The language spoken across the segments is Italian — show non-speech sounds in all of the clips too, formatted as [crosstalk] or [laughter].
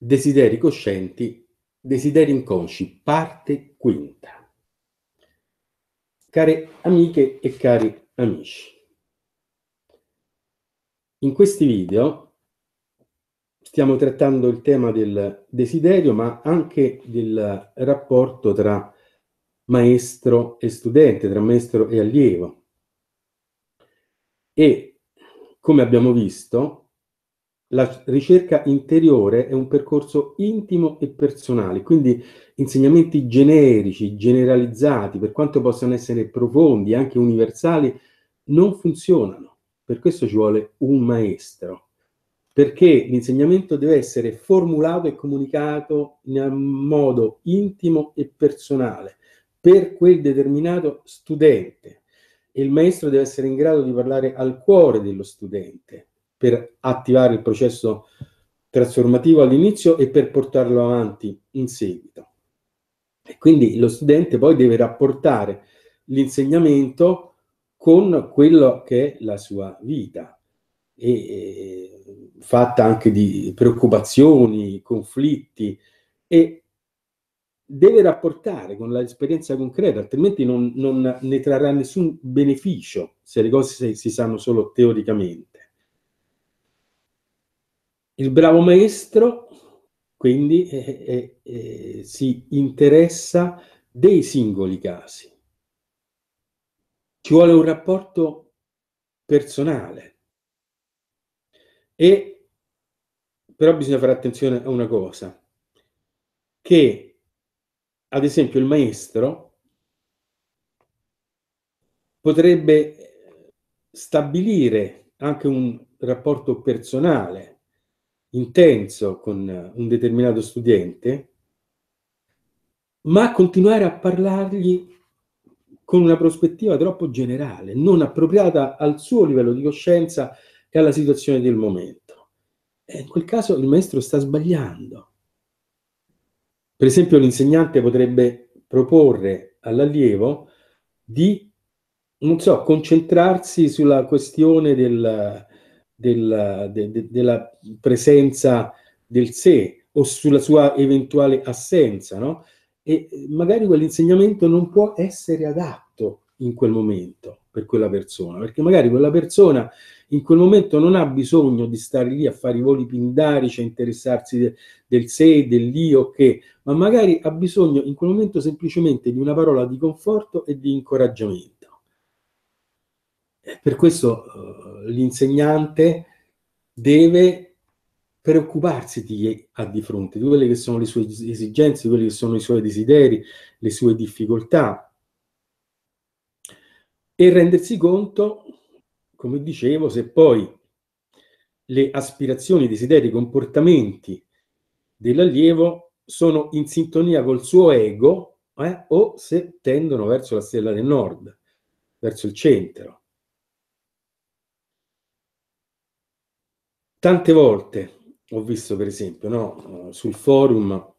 Desideri coscienti, desideri inconsci, parte quinta. Care amiche e cari amici, in questi video stiamo trattando il tema del desiderio, ma anche del rapporto tra maestro e studente, tra maestro e allievo. E, come abbiamo visto, la ricerca interiore è un percorso intimo e personale, quindi insegnamenti generici, generalizzati, per quanto possano essere profondi, anche universali, non funzionano. Per questo ci vuole un maestro, perché l'insegnamento deve essere formulato e comunicato in modo intimo e personale per quel determinato studente. E il maestro deve essere in grado di parlare al cuore dello studente, per attivare il processo trasformativo all'inizio e per portarlo avanti in seguito. E quindi lo studente poi deve rapportare l'insegnamento con quello che è la sua vita, e, e, eh, fatta anche di preoccupazioni, conflitti, e deve rapportare con l'esperienza concreta, altrimenti non, non, ne trarrà nessun beneficio se le cose si, si sanno solo teoricamente. Il bravo maestro quindi eh, eh, eh, si interessa dei singoli casi. Ci vuole un rapporto personale. E però bisogna fare attenzione a una cosa, che ad esempio il maestro potrebbe stabilire anche un rapporto personale intenso con eh, un determinato studente, ma continuare a parlargli con una prospettiva troppo generale, non appropriata al suo livello di coscienza e alla situazione del momento. E eh, in quel caso il maestro sta sbagliando. Per esempio l'insegnante potrebbe proporre all'allievo di, non so, concentrarsi sulla questione del, della, de, de, della presenza del sé o sulla sua eventuale assenza, no? E eh, magari quell'insegnamento non può essere adatto in quel momento per quella persona, perché magari quella persona in quel momento non ha bisogno di stare lì a fare i voli pindarici, a interessarsi de, del sé, dell'io, che, ma magari ha bisogno in quel momento semplicemente di una parola di conforto e di incoraggiamento. Per questo uh, l'insegnante deve preoccuparsi di chi ha di fronte, di quelle che sono le sue esigenze, di quelli che sono i suoi desideri, le sue difficoltà e rendersi conto, come dicevo, se poi le aspirazioni, i desideri, i comportamenti dell'allievo sono in sintonia col suo ego eh, o se tendono verso la stella del nord, verso il centro. Tante volte ho visto, per esempio, no, sul forum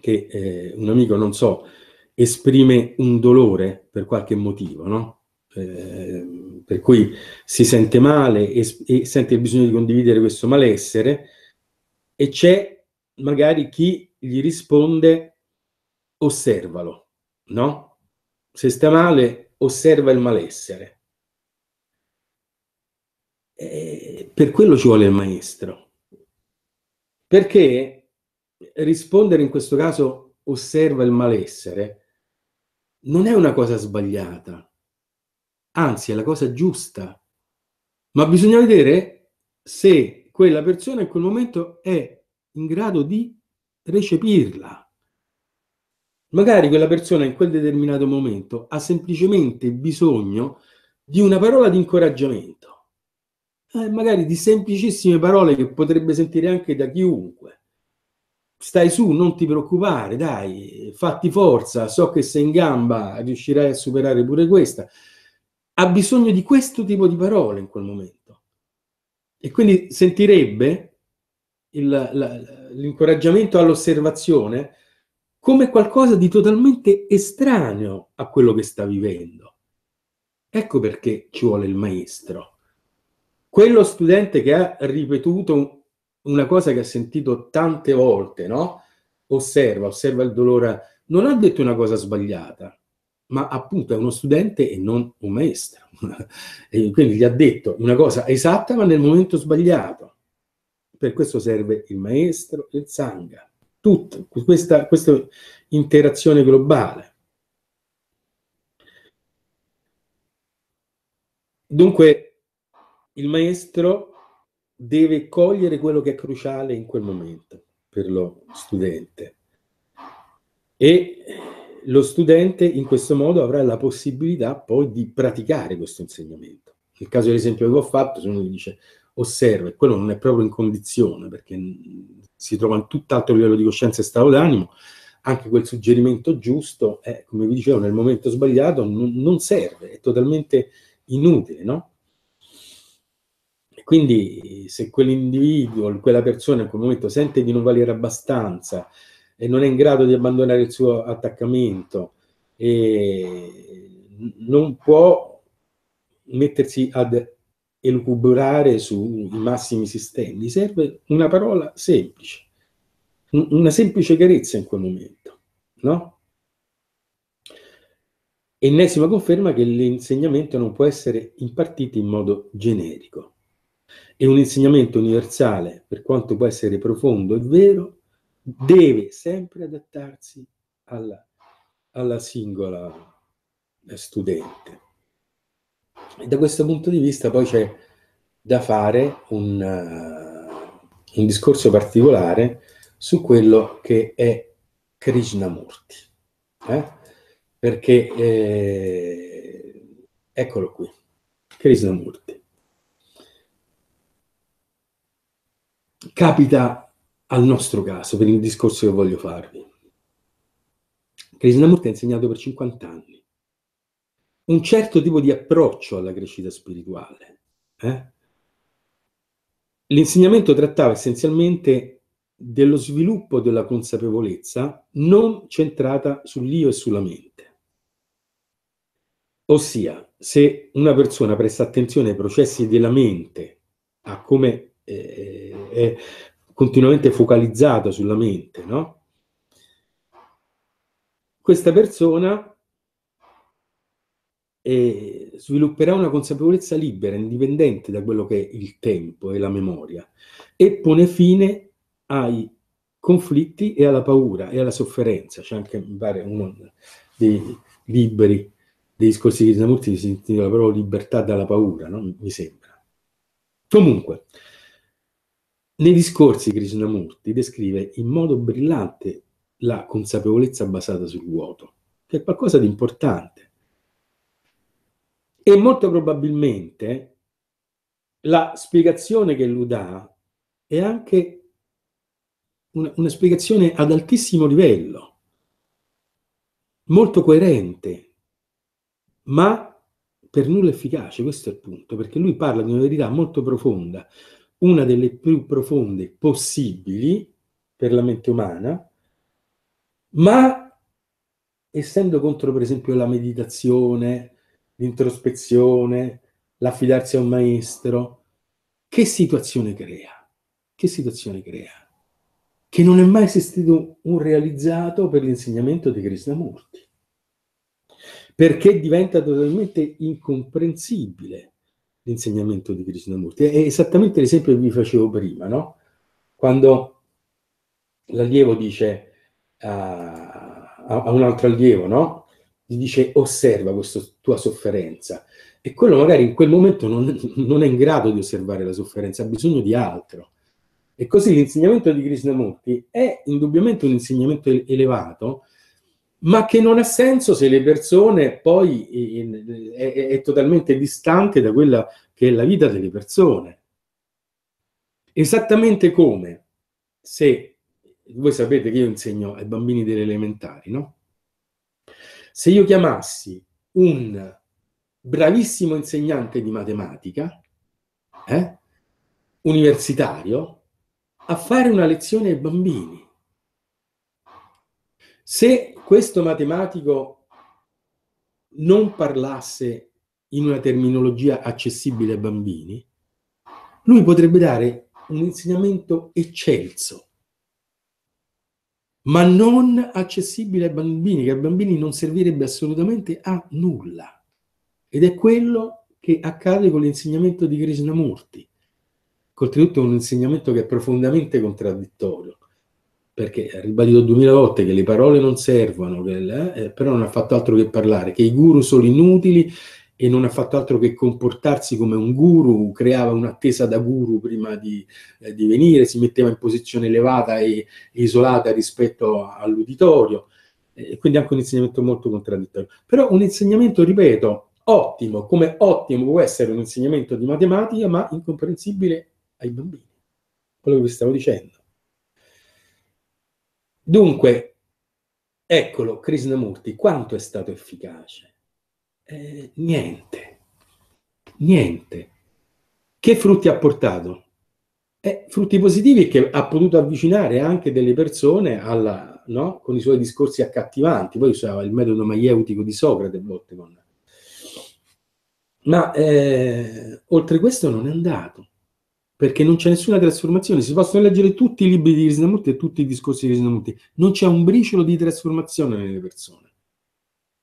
che eh, un amico, non so, esprime un dolore per qualche motivo, no? Eh, per cui si sente male e, e, sente il bisogno di condividere questo malessere e c'è magari chi gli risponde osservalo, no? Se sta male, osserva il malessere eh, per quello ci vuole il maestro. Perché rispondere in questo caso osserva il malessere non è una cosa sbagliata, anzi è la cosa giusta, ma bisogna vedere se quella persona in quel momento è in grado di recepirla. Magari quella persona in quel determinato momento ha semplicemente bisogno di una parola di incoraggiamento eh, magari di semplicissime parole che potrebbe sentire anche da chiunque. Stai su, non ti preoccupare, dai, fatti forza, so che sei in gamba, riuscirai a superare pure questa. Ha bisogno di questo tipo di parole in quel momento. E quindi sentirebbe il, la, l'incoraggiamento all'osservazione come qualcosa di totalmente estraneo a quello che sta vivendo. Ecco perché ci vuole il maestro quello studente che ha ripetuto una cosa che ha sentito tante volte, no? Osserva, osserva il dolore, non ha detto una cosa sbagliata, ma appunto è uno studente e non un maestro. [laughs] e quindi gli ha detto una cosa esatta ma nel momento sbagliato. Per questo serve il maestro e il sangha. Tutto, questa, questa interazione globale. Dunque, il maestro deve cogliere quello che è cruciale in quel momento per lo studente. E lo studente in questo modo avrà la possibilità poi di praticare questo insegnamento. Nel caso dell'esempio che ho fatto, se uno gli dice osserva, e quello non è proprio in condizione perché si trova in tutt'altro livello di coscienza e stato d'animo, anche quel suggerimento giusto, è, come vi dicevo, nel momento sbagliato non, non serve, è totalmente inutile, no? Quindi se quell'individuo, quella persona in quel momento sente di non valere abbastanza e non è in grado di abbandonare il suo attaccamento, non può mettersi ad elucubrare sui massimi sistemi, serve una parola semplice, una semplice chiarezza in quel momento, no? Ennesima conferma che l'insegnamento non può essere impartito in modo generico e un insegnamento universale, per quanto può essere profondo e vero, deve sempre adattarsi alla, alla singola eh, studente. E da questo punto di vista poi c'è da fare un, uh, un discorso particolare su quello che è Krishnamurti. Eh? Perché, eh, eccolo qui, Krishnamurti. capita al nostro caso, per il discorso che voglio farvi. Krishnamurti ha insegnato per 50 anni un certo tipo di approccio alla crescita spirituale. Eh? L'insegnamento trattava essenzialmente dello sviluppo della consapevolezza non centrata sull'io e sulla mente. Ossia, se una persona presta attenzione ai processi della mente, a come eh, è continuamente focalizzata sulla mente, no? Questa persona eh, svilupperà una consapevolezza libera, indipendente da quello che è il tempo e la memoria, e pone fine ai conflitti e alla paura e alla sofferenza. C'è anche, mi pare, uno dei liberi dei discorsi di Krishnamurti si intitola proprio Libertà dalla paura, no? mi sembra. Comunque, nei discorsi Krishnamurti descrive in modo brillante la consapevolezza basata sul vuoto, che è qualcosa di importante. E molto probabilmente la spiegazione che lui dà è anche una, una spiegazione ad altissimo livello, molto coerente, ma per nulla efficace, questo è il punto, perché lui parla di una verità molto profonda, una delle più profonde possibili per la mente umana, ma essendo contro per esempio la meditazione, l'introspezione, l'affidarsi a un maestro, che situazione crea? Che situazione crea? Che non è mai esistito un realizzato per l'insegnamento di Krishnamurti, perché diventa totalmente incomprensibile l'insegnamento di Krishnamurti. È esattamente l'esempio che vi facevo prima, no? Quando l'allievo dice a, a, un altro allievo, no? Gli dice osserva questa tua sofferenza. E quello magari in quel momento non, non, è in grado di osservare la sofferenza, ha bisogno di altro. E così l'insegnamento di Krishnamurti è indubbiamente un insegnamento elevato ma che non ha senso se le persone poi in, è, è, totalmente distante da quella che è la vita delle persone. Esattamente come se, voi sapete che io insegno ai bambini delle elementari, no? Se io chiamassi un bravissimo insegnante di matematica, eh, universitario, a fare una lezione ai bambini, se questo matematico non parlasse in una terminologia accessibile ai bambini, lui potrebbe dare un insegnamento eccelso, ma non accessibile ai bambini, che ai bambini non servirebbe assolutamente a nulla. Ed è quello che accade con l'insegnamento di Krishnamurti. Oltretutto è un insegnamento che è profondamente contraddittorio perché ha ribadito duemila volte che le parole non servono, che, eh, eh, però non ha fatto altro che parlare, che i guru sono inutili e non ha fatto altro che comportarsi come un guru, creava un'attesa da guru prima di, eh, di venire, si metteva in posizione elevata e isolata rispetto all'uditorio, e quindi anche un insegnamento molto contraddittorio. Però un insegnamento, ripeto, ottimo, come ottimo può essere un insegnamento di matematica, ma incomprensibile ai bambini, quello che vi stavo dicendo. Dunque, eccolo, Krishnamurti, quanto è stato efficace? Eh, niente, niente. Che frutti ha portato? Eh, frutti positivi che ha potuto avvicinare anche delle persone alla, no? con i suoi discorsi accattivanti, poi usava il metodo maieutico di Socrate Bottegon. Ma eh, oltre questo non è andato perché non c'è nessuna trasformazione. Si possono leggere tutti i libri di Krishnamurti e tutti i discorsi di Krishnamurti, non c'è un briciolo di trasformazione nelle persone.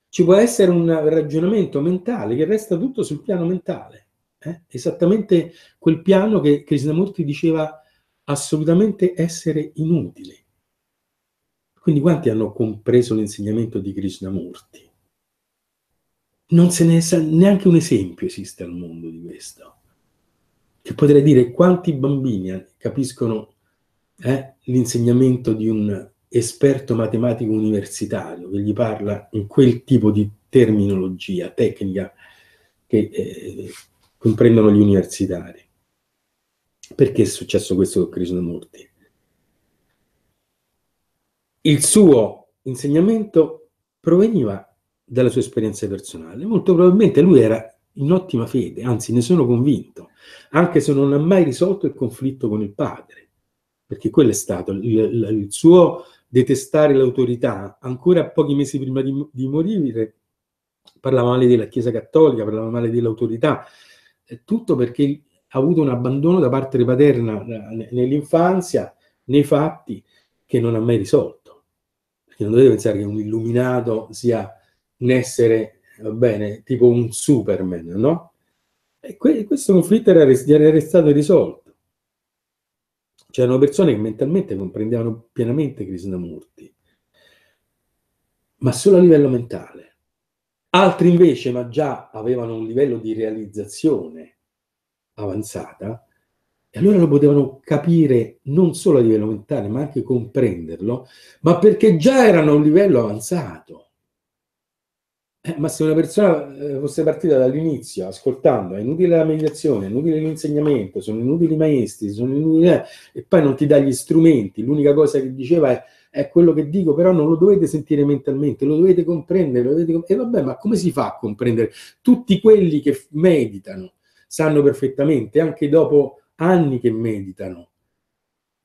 Ci può essere un ragionamento mentale che resta tutto sul piano mentale, eh? esattamente quel piano che Krishnamurti diceva assolutamente essere inutile. Quindi quanti hanno compreso l'insegnamento di Krishnamurti? Non se ne sa, neanche un esempio esiste al mondo di questo che cioè, potrei dire quanti bambini eh, capiscono eh, l'insegnamento di un esperto matematico universitario che gli parla in quel tipo di terminologia, tecnica che eh, comprendono gli universitari. Perché è successo questo con Krishnamurti? Il suo insegnamento proveniva dalla sua esperienza personale. Molto probabilmente lui era in ottima fede, anzi ne sono convinto, anche se non ha mai risolto il conflitto con il padre, perché quello è stato il, il, il suo detestare l'autorità. Ancora pochi mesi prima di, di, morire parlava male della Chiesa Cattolica, parlava male dell'autorità, eh, tutto perché ha avuto un abbandono da parte paterna eh, nell'infanzia, nei fatti, che non ha mai risolto. Perché non dovete pensare che un illuminato sia un essere va bene, tipo un Superman, no? E que questo conflitto era, era stato risolto. C'erano persone che mentalmente comprendevano pienamente Krishnamurti, ma solo a livello mentale. Altri invece, ma già avevano un livello di realizzazione avanzata, e allora lo potevano capire non solo a livello mentale, ma anche comprenderlo, ma perché già erano a un livello avanzato. Eh, ma se una persona eh, fosse partita dall'inizio ascoltando è inutile la meditazione, è inutile l'insegnamento, sono inutili i maestri, sono inutili... Eh, e poi non ti dà gli strumenti, l'unica cosa che diceva è, è quello che dico, però non lo dovete sentire mentalmente, lo dovete comprendere, lo dovete... e vabbè, ma come si fa a comprendere? Tutti quelli che meditano sanno perfettamente, anche dopo anni che meditano,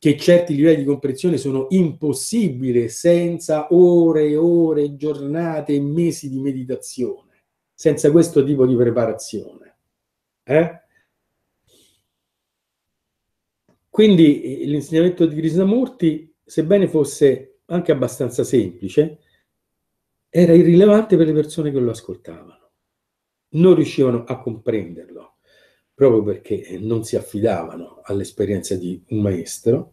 che certi livelli di comprensione sono impossibili senza ore e ore, giornate e mesi di meditazione, senza questo tipo di preparazione. Eh? Quindi eh, l'insegnamento di Krishnamurti, sebbene fosse anche abbastanza semplice, era irrilevante per le persone che lo ascoltavano. Non riuscivano a comprenderlo proprio perché non si affidavano all'esperienza di un maestro,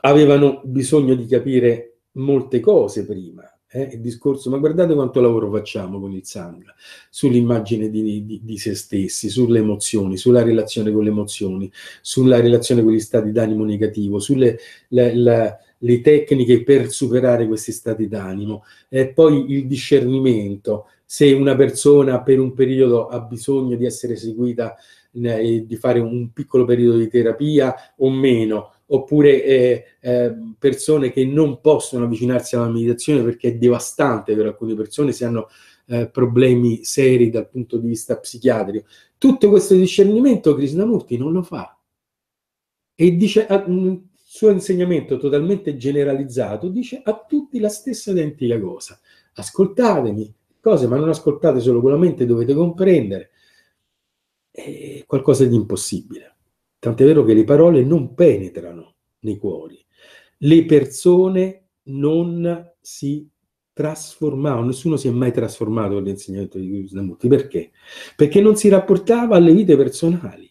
avevano bisogno di capire molte cose prima. Eh? Il discorso, ma guardate quanto lavoro facciamo con il sangue, sull'immagine di, di, di, se stessi, sulle emozioni, sulla relazione con le emozioni, sulla relazione con gli stati d'animo negativo, sulle... La, la, le tecniche per superare questi stati d'animo, e poi il discernimento, se una persona per un periodo ha bisogno di essere seguita eh, di fare un piccolo periodo di terapia o meno, oppure eh, eh, persone che non possono avvicinarsi alla meditazione perché è devastante per alcune persone se hanno eh, problemi seri dal punto di vista psichiatrico. Tutto questo discernimento Krishnamurti non lo fa. E dice, a, mm, il suo insegnamento totalmente generalizzato dice a tutti la stessa identica cosa. Ascoltatemi, cose, ma non ascoltate solo con la mente, dovete comprendere. È qualcosa di impossibile. Tant'è vero che le parole non penetrano nei cuori. Le persone non si trasformavano, nessuno si è mai trasformato con l'insegnamento di Krishnamurti. Perché? Perché non si rapportava alle vite personali.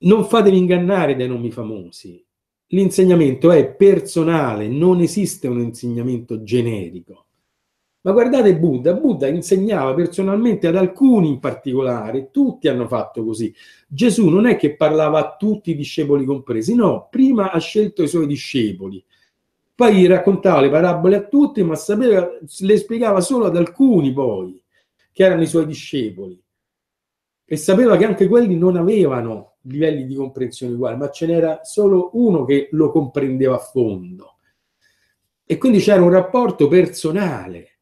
Non fatevi ingannare dai nomi famosi. L'insegnamento è personale, non esiste un insegnamento generico. Ma guardate Buddha, Buddha insegnava personalmente ad alcuni in particolare, tutti hanno fatto così. Gesù non è che parlava a tutti i discepoli compresi, no, prima ha scelto i suoi discepoli, poi raccontava le parabole a tutti, ma sapeva, le spiegava solo ad alcuni poi, che erano i suoi discepoli. E sapeva che anche quelli non avevano livelli di comprensione uguali, ma ce n'era solo uno che lo comprendeva a fondo. E quindi c'era un rapporto personale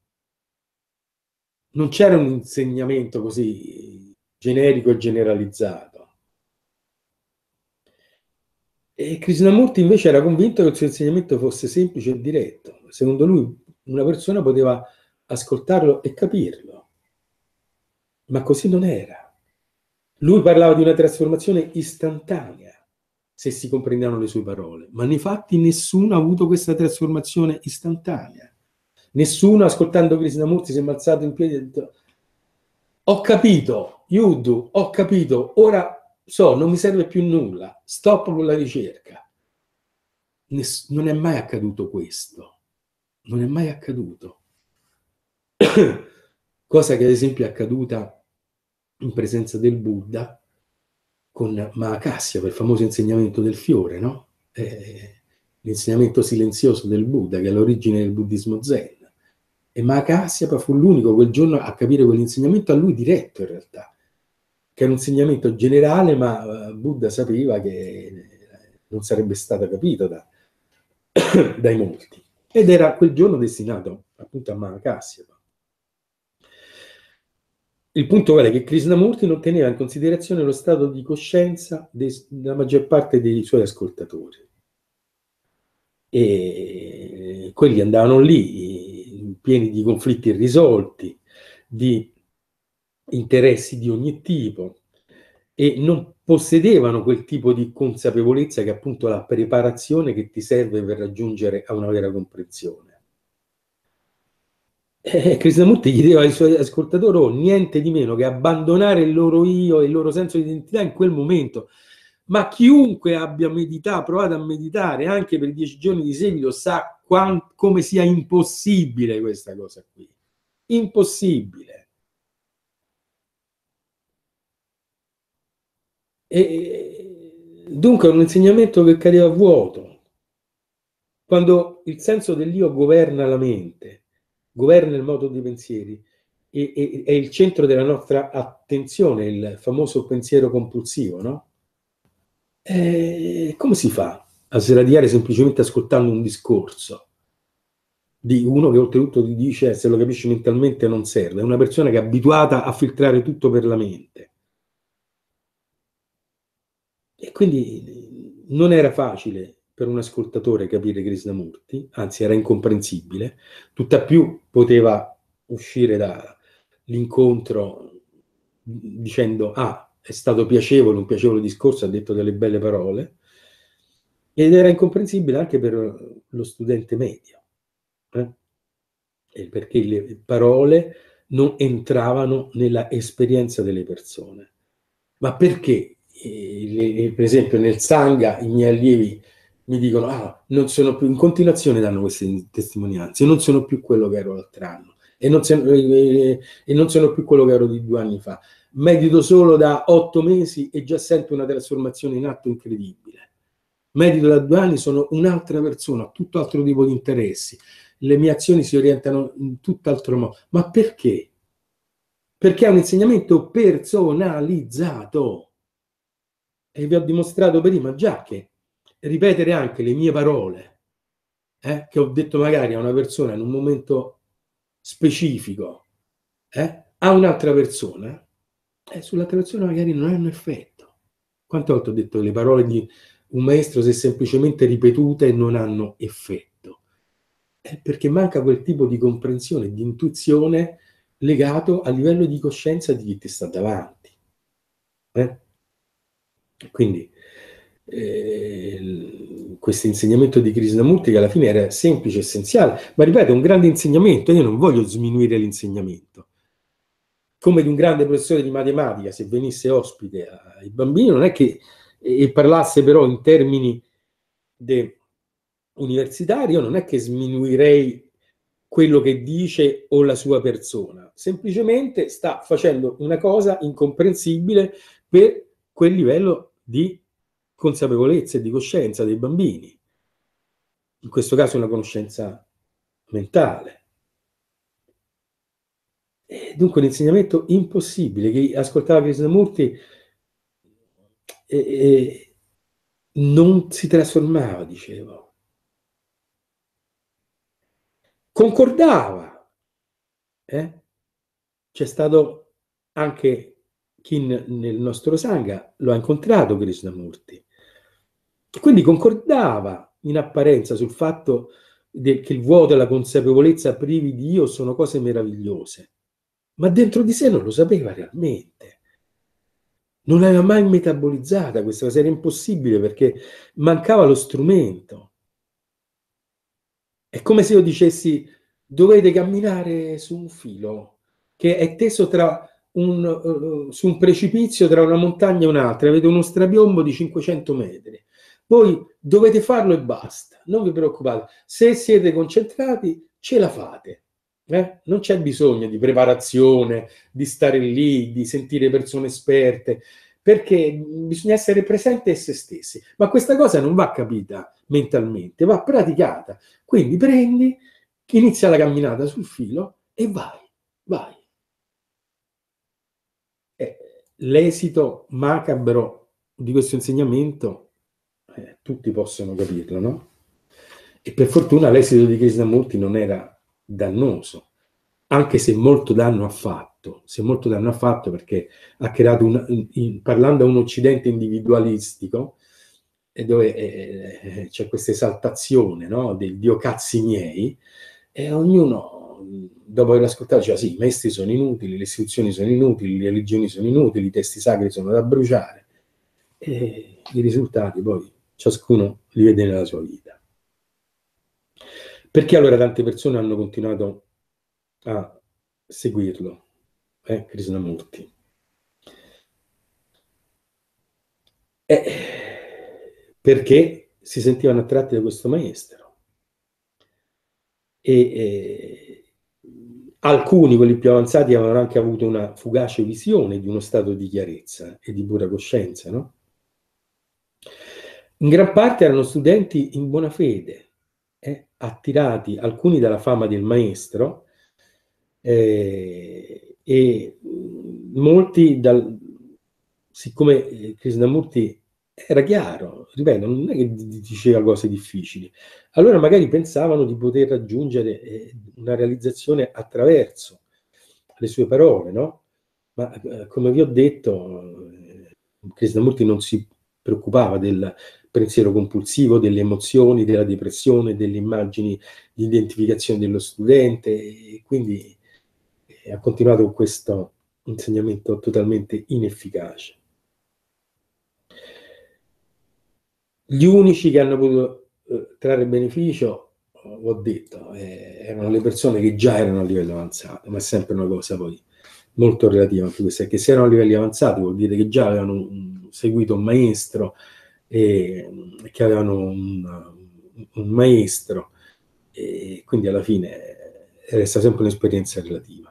non c'era un insegnamento così generico e generalizzato. E Krishnamurti invece era convinto che il suo insegnamento fosse semplice e diretto. Secondo lui una persona poteva ascoltarlo e capirlo, ma così non era. Lui parlava di una trasformazione istantanea, se si comprendevano le sue parole, ma nei fatti nessuno ha avuto questa trasformazione istantanea. Nessuno ascoltando Krishnamurti si è alzato in piedi e ha detto ho capito, Yudu, ho capito, ora so, non mi serve più nulla, stop con la ricerca. Ness- non è mai accaduto questo, non è mai accaduto. [coughs] Cosa che ad esempio è accaduta in presenza del Buddha con Mahakasya, quel famoso insegnamento del fiore, no? Eh, l'insegnamento silenzioso del Buddha, che è l'origine del buddismo zen e ma Cassiapa fu l'unico quel giorno a capire quell'insegnamento a lui diretto in realtà, che era un insegnamento generale, ma eh, Buddha sapeva che non sarebbe stato capito da, [coughs] dai molti. Ed era quel giorno destinato appunto a Mahakasyapa. Il punto è che Krishnamurti non teneva in considerazione lo stato di coscienza della maggior parte dei suoi ascoltatori. E quelli andavano lì pieni di conflitti irrisolti, di interessi di ogni tipo e non possedevano quel tipo di consapevolezza che è appunto la preparazione che ti serve per raggiungere a una vera comprensione. Eh, Krishnamurti chiedeva ai suoi ascoltatori oh, niente di meno che abbandonare il loro io e il loro senso di identità in quel momento ma chiunque abbia meditato, provato a meditare anche per dieci giorni di seguito sa quant- come sia impossibile questa cosa qui. Impossibile. E, dunque è un insegnamento che cade a vuoto. Quando il senso dell'io governa la mente, governa il modo di pensieri, è, è il centro della nostra attenzione, il famoso pensiero compulsivo, no? Eh, come si fa a sradiare semplicemente ascoltando un discorso di uno che oltretutto ti dice, se lo capisci mentalmente non serve, è una persona che è abituata a filtrare tutto per la mente. E quindi non era facile per un ascoltatore capire Krishnamurti, anzi era incomprensibile, tutt'à più poteva uscire dall'incontro dicendo ah, è stato piacevole, un piacevole discorso, ha detto delle belle parole, ed era incomprensibile anche per lo studente medio, eh? perché le parole non entravano nella esperienza delle persone. Ma perché, per esempio, nel Sangha i miei allievi mi dicono, ah, non sono più, in continuazione danno queste testimonianze, non sono più quello che ero l'altro anno, e non, sono, e non sono più quello che ero di due anni fa, medito solo da otto mesi e già sento una trasformazione in atto incredibile. Medito da due anni, sono un'altra persona, ho tutt'altro tipo di interessi, le mie azioni si orientano in tutt'altro modo. Ma perché? Perché è un insegnamento personalizzato. E vi ho dimostrato prima già che ripetere anche le mie parole, eh, che ho detto magari a una persona in un momento specifico, eh, a un'altra persona, eh, sulla traduzione magari non hanno effetto. Quante volte ho detto che le parole di un maestro, se semplicemente ripetute, non hanno effetto? È perché manca quel tipo di comprensione, di intuizione legato al livello di coscienza di chi ti sta davanti. Eh? Quindi eh, questo insegnamento di Krishnamurti che alla fine era semplice, essenziale, ma ripeto, è un grande insegnamento, io non voglio sminuire l'insegnamento, come di un grande professore di matematica, se venisse ospite ai bambini, non è che e parlasse però in termini universitari, io non è che sminuirei quello che dice o la sua persona, semplicemente sta facendo una cosa incomprensibile per quel livello di consapevolezza e di coscienza dei bambini. In questo caso una conoscenza mentale. Eh, dunque l'insegnamento impossibile che ascoltava Krishnamurti e, e non si trasformava, dicevo. Concordava. Eh? C'è stato anche chi nel nostro Sangha lo ha incontrato Krishnamurti. Quindi concordava in apparenza sul fatto che il vuoto e la consapevolezza privi di Dio sono cose meravigliose ma dentro di sé non lo sapeva realmente. Non l'aveva mai metabolizzata questa cosa, era impossibile perché mancava lo strumento. È come se io dicessi dovete camminare su un filo che è teso tra un, uh, su un precipizio tra una montagna e un'altra, avete uno strapiombo di 500 metri. Voi dovete farlo e basta, non vi preoccupate. Se siete concentrati, ce la fate. Eh? Non c'è bisogno di preparazione, di stare lì, di sentire persone esperte, perché bisogna essere presenti a se stessi. Ma questa cosa non va capita mentalmente, va praticata. Quindi prendi, inizia la camminata sul filo e vai, vai. Eh, l'esito macabro di questo insegnamento, eh, tutti possono capirlo, no? E per fortuna l'esito di Krishnamurti non era dannoso, anche se molto danno ha fatto, se molto danno ha fatto perché ha creato, un, in, parlando a un occidente individualistico, e dove eh, eh, eh, c'è questa esaltazione no, del dio cazzi miei, e ognuno, dopo aver ascoltato, diceva sì, i maestri sono inutili, le istituzioni sono inutili, le religioni sono inutili, i testi sacri sono da bruciare. E i risultati poi ciascuno li vede nella sua vita. Perché allora tante persone hanno continuato a seguirlo, eh, Krishnamurti? Eh, perché si sentivano attratti da questo maestro. E, eh, alcuni, quelli più avanzati, avevano anche avuto una fugace visione di uno stato di chiarezza e di pura coscienza, no? In gran parte erano studenti in buona fede, eh, attirati alcuni dalla fama del maestro eh, e mm, molti dal, siccome eh, Krishnamurti era chiaro, ripeto, non è che diceva cose difficili, allora magari pensavano di poter raggiungere eh, una realizzazione attraverso le sue parole, no? Ma eh, come vi ho detto, eh, Krishnamurti non si preoccupava del pensiero compulsivo, delle emozioni, della depressione, delle immagini di identificazione dello studente e quindi eh, ha continuato con questo insegnamento totalmente inefficace. Gli unici che hanno potuto eh, trarre beneficio, ho detto, eh, erano le persone che già erano a livello avanzato, ma è sempre una cosa poi molto relativa anche questa, è che se erano a livelli avanzati vuol dire che già avevano seguito un maestro, e, che avevano un, un maestro e quindi alla fine resta sempre un'esperienza relativa.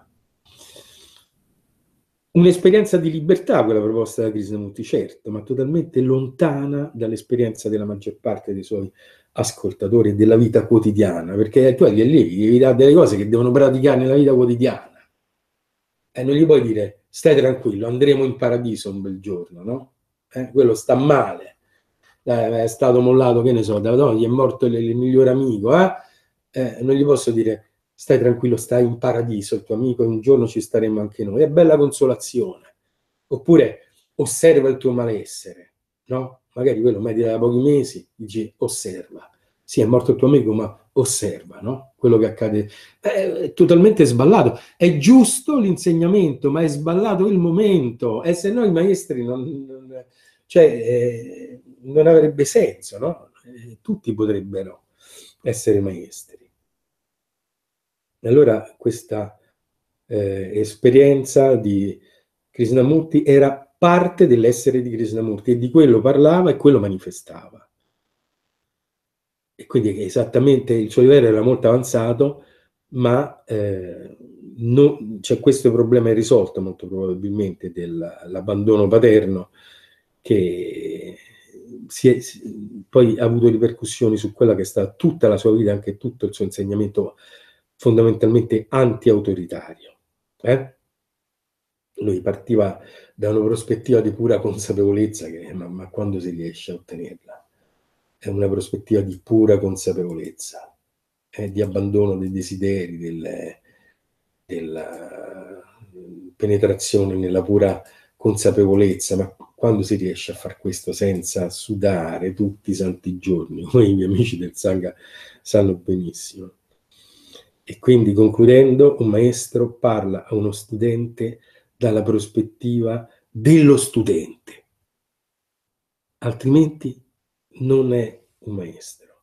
Un'esperienza di libertà, quella proposta da Krishnamurti, certo, ma totalmente lontana dall'esperienza della maggior parte dei suoi ascoltatori della vita quotidiana, perché tu agli allievi devi dare delle cose che devono praticare nella vita quotidiana. E non gli puoi dire, stai tranquillo, andremo in paradiso un bel giorno, no? Eh, quello sta male eh, è stato mollato, che ne so, da no, gli è morto il, il migliore amico, eh? Eh, non gli posso dire stai tranquillo, stai in paradiso, il tuo amico un giorno ci staremo anche noi, è bella consolazione. Oppure osserva il tuo malessere, no? Magari quello medita da pochi mesi, dici osserva. Sì, è morto il tuo amico, ma osserva, no? Quello che accade eh, è totalmente sballato. È giusto l'insegnamento, ma è sballato il momento. E se no i maestri non... non cioè, eh, non avrebbe senso, no? Eh, tutti potrebbero essere maestri. E Allora questa eh, esperienza di Krishnamurti era parte dell'essere di Krishnamurti e di quello parlava e quello manifestava. E quindi esattamente il suo livello era molto avanzato, ma eh, no, cioè questo problema è risolto molto probabilmente dell'abbandono paterno che si è, si, poi ha avuto ripercussioni su quella che è stata tutta la sua vita, anche tutto il suo insegnamento fondamentalmente anti-autoritario. Eh? Lui partiva da una prospettiva di pura consapevolezza, che, ma, ma quando si riesce a ottenerla? È una prospettiva di pura consapevolezza, eh, di abbandono dei desideri, del, della penetrazione nella pura consapevolezza, ma quando si riesce a fare questo senza sudare tutti i santi giorni, [laughs] come i miei amici del Sangha sanno benissimo. E quindi concludendo, un maestro parla a uno studente dalla prospettiva dello studente, altrimenti non è un maestro.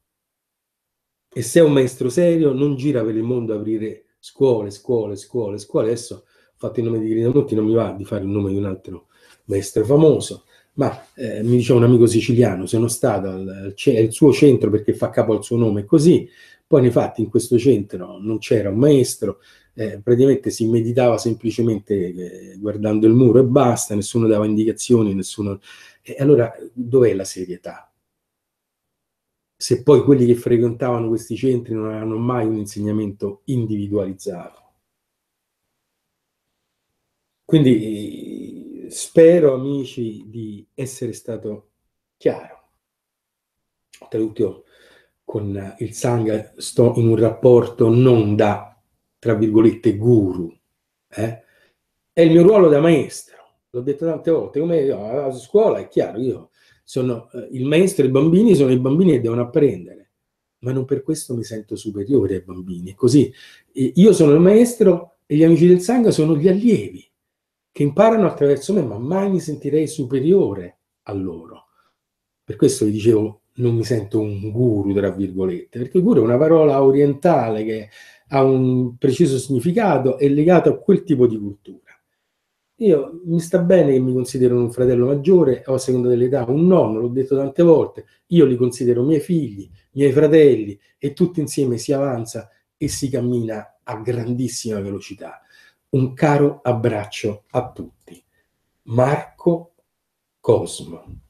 E se è un maestro serio, non gira per il mondo a aprire scuole, scuole, scuole, scuole. Adesso, ho fatto il nome di Grida Monti, non mi va di fare il nome di un altro maestro maestro famoso, ma eh, mi diceva un amico siciliano, sono stato al, al suo centro perché fa capo al suo nome così, poi nei fatti in questo centro non c'era un maestro, eh, praticamente si meditava semplicemente eh, guardando il muro e basta, nessuno dava indicazioni, nessuno... E eh, allora dov'è la serietà? Se poi quelli che frequentavano questi centri non avevano mai un insegnamento individualizzato. Quindi spero, amici, di essere stato chiaro. Oltretutto, con il sangue sto in un rapporto non da, tra virgolette, guru. Eh? È il mio ruolo da maestro, l'ho detto tante volte, come a scuola è chiaro, io sono eh, il maestro, i bambini sono i bambini che devono apprendere, ma non per questo mi sento superiore ai bambini. Così io sono il maestro e gli amici del sangue sono gli allievi che imparano attraverso me, ma mai mi sentirei superiore a loro. Per questo vi dicevo, non mi sento un guru, tra virgolette, perché guru è una parola orientale che ha un preciso significato, è legato a quel tipo di cultura. Io mi sta bene che mi considerino un fratello maggiore o a seconda dell'età, un nonno, l'ho detto tante volte, io li considero miei figli, miei fratelli e tutti insieme si avanza e si cammina a grandissima velocità. Un caro abbraccio a tutti. Marco Cosmo.